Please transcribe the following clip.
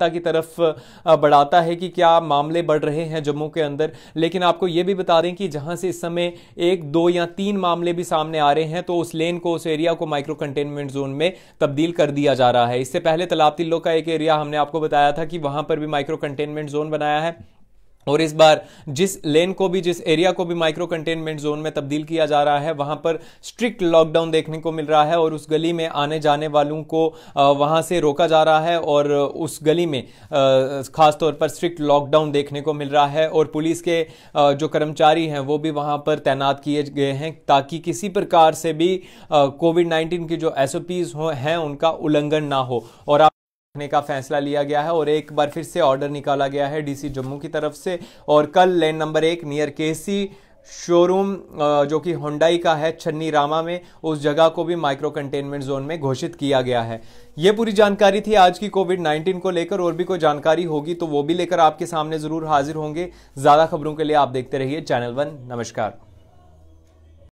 चिंता की तरफ बढ़ाता है कि क्या मामले बढ़ रहे हैं जम्मू के अंदर लेकिन आपको ये भी बता दें कि जहां से इस समय एक दो या तीन मामले भी सामने आ रहे हैं तो उस लेन को उस एरिया को माइक्रो कंटेनमेंट जोन में तब्दील कर दिया जा रहा है इससे पहले तलाब तिल्लो का एक एरिया हमने आपको बताया था कि वहां पर भी माइक्रो कंटेनमेंट जोन बनाया है और इस बार जिस लेन को भी जिस एरिया को भी माइक्रो कंटेनमेंट जोन में तब्दील किया जा रहा है वहां पर स्ट्रिक्ट लॉकडाउन देखने को मिल रहा है और उस गली में आने जाने वालों को वहां से रोका जा रहा है और उस गली में खासतौर पर स्ट्रिक्ट लॉकडाउन देखने को मिल रहा है और पुलिस के जो कर्मचारी हैं वो भी वहां पर तैनात किए गए हैं ताकि किसी प्रकार से भी कोविड नाइन्टीन की जो एस ओ हैं उनका उल्लंघन ना हो और रखने का फैसला लिया गया है और एक बार फिर से ऑर्डर निकाला गया है डीसी जम्मू की तरफ से और कल लेन नंबर एक नियर केसी शोरूम जो कि होंडाई का है छन्नी रामा में उस जगह को भी माइक्रो कंटेनमेंट जोन में घोषित किया गया है ये पूरी जानकारी थी आज की कोविड 19 को लेकर और भी कोई जानकारी होगी तो वो भी लेकर आपके सामने ज़रूर हाजिर होंगे ज़्यादा खबरों के लिए आप देखते रहिए चैनल वन नमस्कार